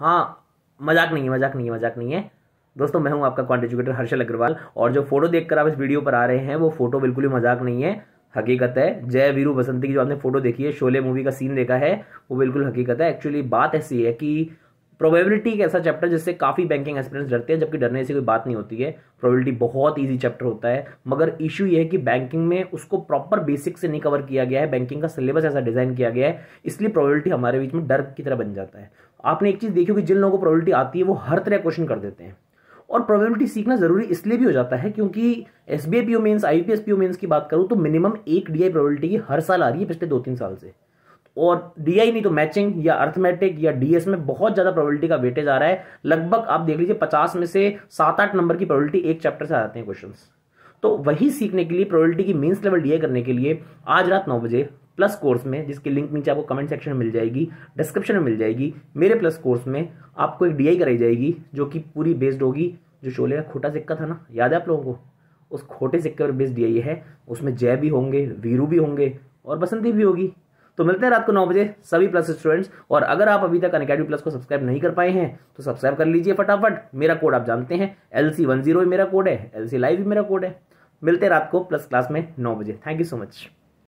हाँ मजाक नहीं है मजाक नहीं है मजाक नहीं है दोस्तों मैं हूं आपका एजुकेटर हर्षल अग्रवाल और जो फोटो देखकर आप इस वीडियो पर आ रहे हैं वो फोटो बिल्कुल ही मजाक नहीं है हकीकत है जय वीरू बसंती की जो आपने फोटो देखी है शोले मूवी का सीन देखा है वो बिल्कुल हकीकत है एक्चुअली बात ऐसी है कि प्रोबेबिलिटी एक ऐसा चैप्टर जिससे काफ़ी बैंकिंग एक्सपीरियंस डरते हैं जबकि डरने से कोई बात नहीं होती है प्रोबेबिलिटी बहुत ईजी चैप्टर होता है मगर इशू ये है कि बैंकिंग में उसको प्रॉपर बेसिक से नहीं कवर किया गया है बैंकिंग का सिलेबस ऐसा डिज़ाइन किया गया है इसलिए प्रोबेबिलिटी हमारे बीच में डर की तरह बन जाता है आपने एक चीज़ देखी होगी जिन लोगों को प्रोबेबिलिटी आती है वो हर तरह क्वेश्चन कर देते हैं और प्रोबेबिलिटी सीखना जरूरी इसलिए भी हो जाता है क्योंकि S B P O I P S P O की बात करूँ तो मिनिमम एक डी आई प्रोबेबिलिटी की हर साल आ रही है पिछले दो तीन साल से और डी आई नहीं तो मैचिंग या अर्थमेटिक या डी एस में बहुत ज़्यादा प्रोबेबिलिटी का वेटेज आ रहा है लगभग आप देख लीजिए पचास में से सात आठ नंबर की प्रोबेबिलिटी एक चैप्टर से आ जाते हैं क्वेश्चन तो वही सीखने के लिए प्रोबेबिलिटी की मीन्स लेवल डी आई करने के लिए आज रात नौ बजे प्लस कोर्स में जिसकी लिंक नीचे आपको कमेंट सेक्शन में मिल जाएगी डिस्क्रिप्शन में मिल जाएगी मेरे प्लस कोर्स में आपको एक डीआई कराई जाएगी जो कि पूरी बेस्ड होगी जो शोले का खोटा सिक्का था ना याद है आप लोगों को उस खोटे सिक्के पर बेस्ड डीआई है उसमें जय भी होंगे वीरू भी होंगे और बसंती भी होगी तो मिलते हैं रात को नौ बजे सभी प्लस स्टूडेंट्स और अगर आप अभी तक अनकेडमी प्लस को सब्सक्राइब नहीं कर पाए हैं तो सब्सक्राइब कर लीजिए फटाफट मेरा कोड आप जानते हैं एल सी वन जीरो मेरा कोड है एल सी लाइव भी मेरा कोड है मिलते हैं रात को प्लस क्लास में नौ बजे थैंक यू सो मच